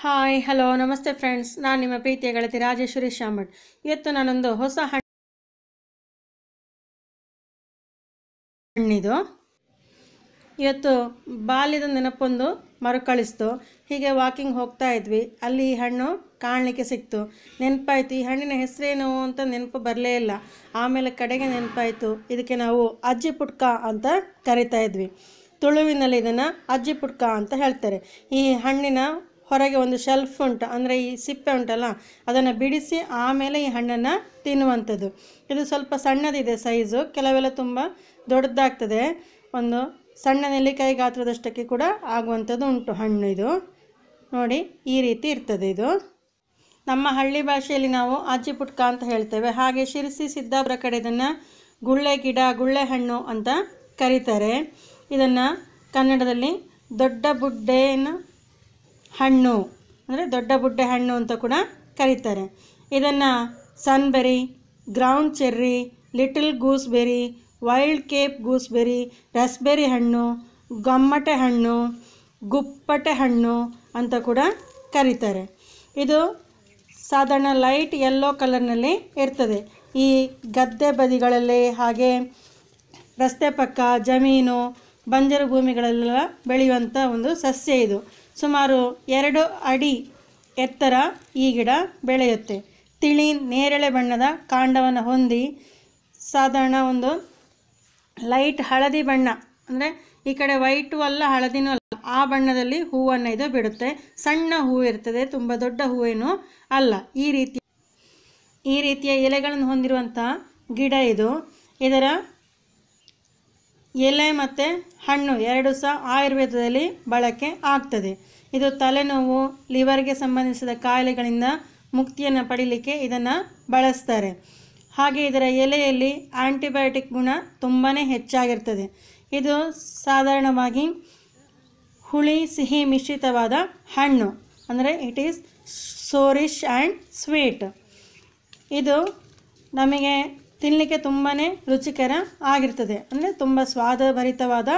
hi hello ನಮಸ್ತೆ friends ನಾನು ನಿಮ್ಮ ಪ್ರೀತಿಯ ಗೆಳತಿ ರಾಜೇಶ್ವರಿ ಶಾಮಟ್ ಇವತ್ತು ನಾನೊಂದು ಹೊಸ ಹಣ್ಣಿದು ಇವತ್ತು ಬಾಲ್ಯದ ನೆನಪೊಂದು ಮರುಕಳಿಸ್ತು ಹೀಗೆ ವಾಕಿಂಗ್ ಹೋಗ್ತಾ ಇದ್ವಿ ಅಲ್ಲಿ ಈ ಹಣ್ಣು ಕಾಣಲಿಕ್ಕೆ ಸಿಕ್ತು ನೆನಪಾಯಿತು ಈ ಹಣ್ಣಿನ ಹೆಸರೇನು ಅಂತ ನೆನಪು ಬರಲೇ ಇಲ್ಲ ಆಮೇಲೆ ಕಡೆಗೆ ನೆನಪಾಯಿತು ಇದಕ್ಕೆ ನಾವು ಅಜ್ಜಿ ಪುಟ್ಕ ಅಂತ ಕರಿತಾ ಇದ್ವಿ ತುಳುವಿನಲ್ಲಿ ಇದನ್ನು ಅಜ್ಜಿ ಪುಟ್ಕ ಅಂತ ಹೇಳ್ತಾರೆ ಈ ಹಣ್ಣಿನ ಹೊರಗೆ ಒಂದು ಶೆಲ್ಫ್ ಉಂಟು ಅಂದರೆ ಈ ಸಿಪ್ಪೆ ಉಂಟಲ್ಲ ಅದನ್ನು ಬಿಡಿಸಿ ಆಮೇಲೆ ಈ ಹಣ್ಣನ್ನು ತಿನ್ನುವಂಥದ್ದು ಇದು ಸ್ವಲ್ಪ ಸಣ್ಣದಿದೆ ಸೈಜು ಕೆಲವೆಲ್ಲ ತುಂಬ ದೊಡ್ಡದಾಗ್ತದೆ ಒಂದು ಸಣ್ಣ ನೆಲ್ಲಿಕಾಯಿ ಗಾತ್ರದಷ್ಟಕ್ಕೆ ಕೂಡ ಆಗುವಂಥದ್ದು ಉಂಟು ಹಣ್ಣು ಇದು ನೋಡಿ ಈ ರೀತಿ ಇರ್ತದೆ ಇದು ನಮ್ಮ ಹಳ್ಳಿ ಭಾಷೆಯಲ್ಲಿ ನಾವು ಅಜ್ಜಿ ಪುಟ್ಕ ಅಂತ ಹೇಳ್ತೇವೆ ಹಾಗೆ ಶಿರಸಿ ಸಿದ್ದಾಪುರ ಕಡೆ ಇದನ್ನು ಗುಳ್ಳೆ ಗಿಡ ಗುಳ್ಳೆ ಹಣ್ಣು ಅಂತ ಕರೀತಾರೆ ಇದನ್ನು ಕನ್ನಡದಲ್ಲಿ ದೊಡ್ಡ ಬುಡ್ಡೇನ ಹಣ್ಣು ಅಂದರೆ ದೊಡ್ಡ ಬುಡ್ಡೆ ಹಣ್ಣು ಅಂತ ಕೂಡ ಕರೀತಾರೆ ಇದನ್ನು sunberry ground cherry little gooseberry wild cape gooseberry raspberry ಹಣ್ಣು ಗಮ್ಮಟೆ ಹಣ್ಣು ಗುಪ್ಪಟೆ ಹಣ್ಣು ಅಂತ ಕೂಡ ಕರೀತಾರೆ ಇದು ಸಾಧಾರಣ ಲೈಟ್ ಯೆಲ್ಲೋ ಕಲರ್ನಲ್ಲಿ ಇರ್ತದೆ ಈ ಗದ್ದೆ ಬದಿಗಳಲ್ಲಿ ಹಾಗೆ ರಸ್ತೆ ಪಕ್ಕ ಜಮೀನು ಬಂಜರು ಭೂಮಿಗಳಲ್ಲೆಲ್ಲ ಬೆಳೆಯುವಂಥ ಒಂದು ಸಸ್ಯ ಇದು ಸುಮಾರು ಎರಡು ಅಡಿ ಎತ್ತರ ಈ ಗಿಡ ಬೆಳೆಯುತ್ತೆ ತಿಳಿ ನೇರಳೆ ಬಣ್ಣದ ಕಾಂಡವನ್ನು ಹೊಂದಿ ಸಾಧಾರಣ ಒಂದು ಲೈಟ್ ಹಳದಿ ಬಣ್ಣ ಅಂದರೆ ಈ ಕಡೆ ವೈಟು ಅಲ್ಲ ಹಳದಿನೂ ಅಲ್ಲ ಆ ಬಣ್ಣದಲ್ಲಿ ಹೂವನ್ನು ಇದು ಬಿಡುತ್ತೆ ಸಣ್ಣ ಹೂವು ಇರ್ತದೆ ತುಂಬ ದೊಡ್ಡ ಹೂವೇನೂ ಅಲ್ಲ ಈ ರೀತಿ ಈ ರೀತಿಯ ಎಲೆಗಳನ್ನು ಹೊಂದಿರುವಂಥ ಗಿಡ ಇದು ಇದರ ಎಲೆ ಮತ್ತು ಹಣ್ಣು ಎರಡು ಸಹ ಆಯುರ್ವೇದದಲ್ಲಿ ಬಳಕೆ ಆಗ್ತದೆ ಇದು ತಲೆನೋವು ಲಿವರ್ಗೆ ಸಂಬಂಧಿಸಿದ ಕಾಯಿಲೆಗಳಿಂದ ಮುಕ್ತಿಯನ್ನು ಪಡೀಲಿಕ್ಕೆ ಇದನ್ನು ಬಳಸ್ತಾರೆ ಹಾಗೆ ಇದರ ಎಲೆಯಲ್ಲಿ ಆ್ಯಂಟಿಬಯೋಟಿಕ್ ಗುಣ ತುಂಬಾ ಹೆಚ್ಚಾಗಿರ್ತದೆ ಇದು ಸಾಧಾರಣವಾಗಿ ಹುಳಿ ಸಿಹಿ ಮಿಶ್ರಿತವಾದ ಹಣ್ಣು ಅಂದರೆ it is sourish and sweet ಇದು ನಮಗೆ ತಿನ್ನಲಿಕ್ಕೆ ತುಂಬಾ ರುಚಿಕರ ಆಗಿರ್ತದೆ ಅಂದರೆ ತುಂಬ ಸ್ವಾದಭರಿತವಾದ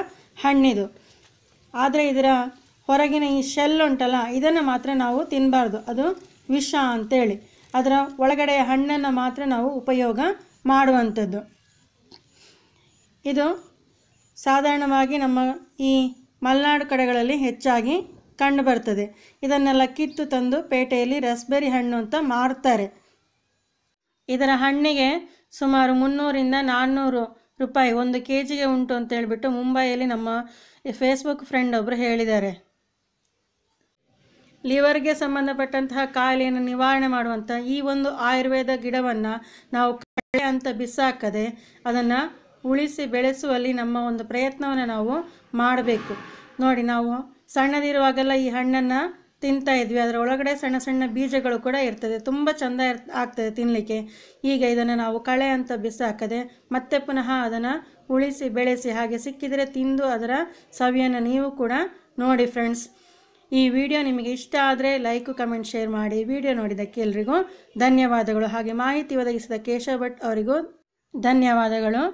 ಹಣ್ಣಿದು ಆದರೆ ಇದರ ಹೊರಗಿನ ಈ ಶೆಲ್ ಉಂಟಲ್ಲ ಇದನ್ನು ಮಾತ್ರ ನಾವು ತಿನ್ನಬಾರ್ದು ಅದು ವಿಷ ಅಂತೇಳಿ ಅದರ ಒಳಗಡೆ ಹಣ್ಣನ್ನು ಮಾತ್ರ ನಾವು ಉಪಯೋಗ ಮಾಡುವಂಥದ್ದು ಇದು ಸಾಧಾರಣವಾಗಿ ನಮ್ಮ ಈ ಮಲೆನಾಡು ಕಡೆಗಳಲ್ಲಿ ಹೆಚ್ಚಾಗಿ ಕಂಡುಬರ್ತದೆ ಇದನ್ನೆಲ್ಲ ಕಿತ್ತು ತಂದು ಪೇಟೆಯಲ್ಲಿ ರಸ್ಬೆರಿ ಹಣ್ಣು ಅಂತ ಮಾರ್ತಾರೆ ಇದರ ಹಣ್ಣಿಗೆ ಸುಮಾರು ಮುನ್ನೂರಿಂದ ನಾನ್ನೂರು ರೂಪಾಯಿ ಒಂದು ಕೆ ಜಿಗೆ ಉಂಟು ಅಂತ ಹೇಳಿಬಿಟ್ಟು ಮುಂಬೈಯಲ್ಲಿ ನಮ್ಮ ಫೇಸ್ಬುಕ್ ಫ್ರೆಂಡ್ ಒಬ್ಬರು ಹೇಳಿದ್ದಾರೆ ಲಿವರ್ಗೆ ಸಂಬಂಧಪಟ್ಟಂತಹ ಕಾಯಿಲೆಯನ್ನು ನಿವಾರಣೆ ಮಾಡುವಂಥ ಈ ಒಂದು ಆಯುರ್ವೇದ ಗಿಡವನ್ನು ನಾವು ಕಳೆ ಅಂತ ಬಿಸಾಕದೆ ಅದನ್ನು ಉಳಿಸಿ ಬೆಳೆಸುವಲ್ಲಿ ನಮ್ಮ ಒಂದು ಪ್ರಯತ್ನವನ್ನು ನಾವು ಮಾಡಬೇಕು ನೋಡಿ ನಾವು ಸಣ್ಣದಿರುವಾಗೆಲ್ಲ ಈ ಹಣ್ಣನ್ನು ತಿಂತಾ ಇದ್ವಿ ಅದರ ಒಳಗಡೆ ಸಣ್ಣ ಸಣ್ಣ ಬೀಜಗಳು ಕೂಡ ಇರ್ತದೆ ತುಂಬ ಚಂದ ಇರ್ ಆಗ್ತದೆ ತಿನ್ನಲಿಕ್ಕೆ ಈಗ ಇದನ್ನು ನಾವು ಕಳೆ ಅಂತ ಬಿಸಾಕದೆ ಮತ್ತೆ ಪುನಃ ಅದನ್ನು ಉಳಿಸಿ ಬೆಳೆಸಿ ಹಾಗೆ ಸಿಕ್ಕಿದರೆ ತಿಂದು ಅದರ ಸವಿಯನ್ನು ನೀವು ಕೂಡ ನೋಡಿ ಫ್ರೆಂಡ್ಸ್ ಈ ವಿಡಿಯೋ ನಿಮಗೆ ಇಷ್ಟ ಆದರೆ ಲೈಕು ಕಮೆಂಟ್ ಶೇರ್ ಮಾಡಿ ವಿಡಿಯೋ ನೋಡಿದಕ್ಕೆ ಎಲ್ರಿಗೂ ಧನ್ಯವಾದಗಳು ಹಾಗೆ ಮಾಹಿತಿ ಒದಗಿಸಿದ ಕೇಶವ ಭಟ್ ಅವರಿಗೂ ಧನ್ಯವಾದಗಳು